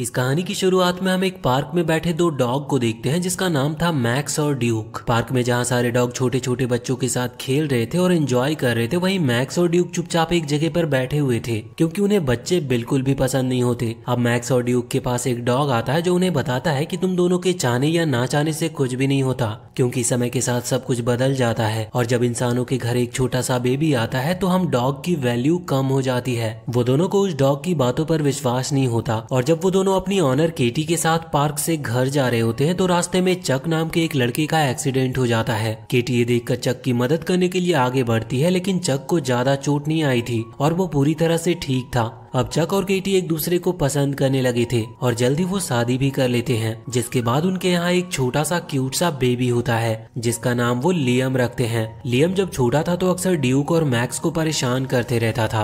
इस कहानी की शुरुआत में हम एक पार्क में बैठे दो डॉग को देखते हैं जिसका नाम था मैक्स और ड्यूक पार्क में जहाँ सारे डॉग छोटे छोटे बच्चों के साथ खेल रहे थे और एंजॉय कर रहे थे वहीं मैक्स और ड्यूक चुपचाप एक जगह पर बैठे हुए थे क्योंकि उन्हें बच्चे बिल्कुल भी पसंद नहीं होते अब मैक्स और ड्यूक के पास एक डॉग आता है जो उन्हें बताता है की तुम दोनों के चाहने या ना चाहने से कुछ भी नहीं होता क्यूँकी समय के साथ सब कुछ बदल जाता है और जब इंसानों के घर एक छोटा सा बेबी आता है तो हम डॉग की वैल्यू कम हो जाती है वो दोनों को उस डॉग की बातों पर विश्वास नहीं होता और जब वो दोनों दोनों अपनी ऑनर केटी के साथ पार्क से घर जा रहे होते हैं तो रास्ते में चक नाम के एक लड़के का एक्सीडेंट हो जाता है केटी ये देखकर चक की मदद करने के लिए आगे बढ़ती है लेकिन चक को ज्यादा चोट नहीं आई थी और वो पूरी तरह से ठीक था अब चक और केटी एक दूसरे को पसंद करने लगे थे और जल्दी वो शादी भी कर लेते हैं जिसके बाद उनके यहाँ एक छोटा सा क्यूट सा बेबी होता है जिसका नाम वो लियम रखते हैं लियम जब छोटा था तो अक्सर ड्यूक और मैक्स को परेशान करते रहता था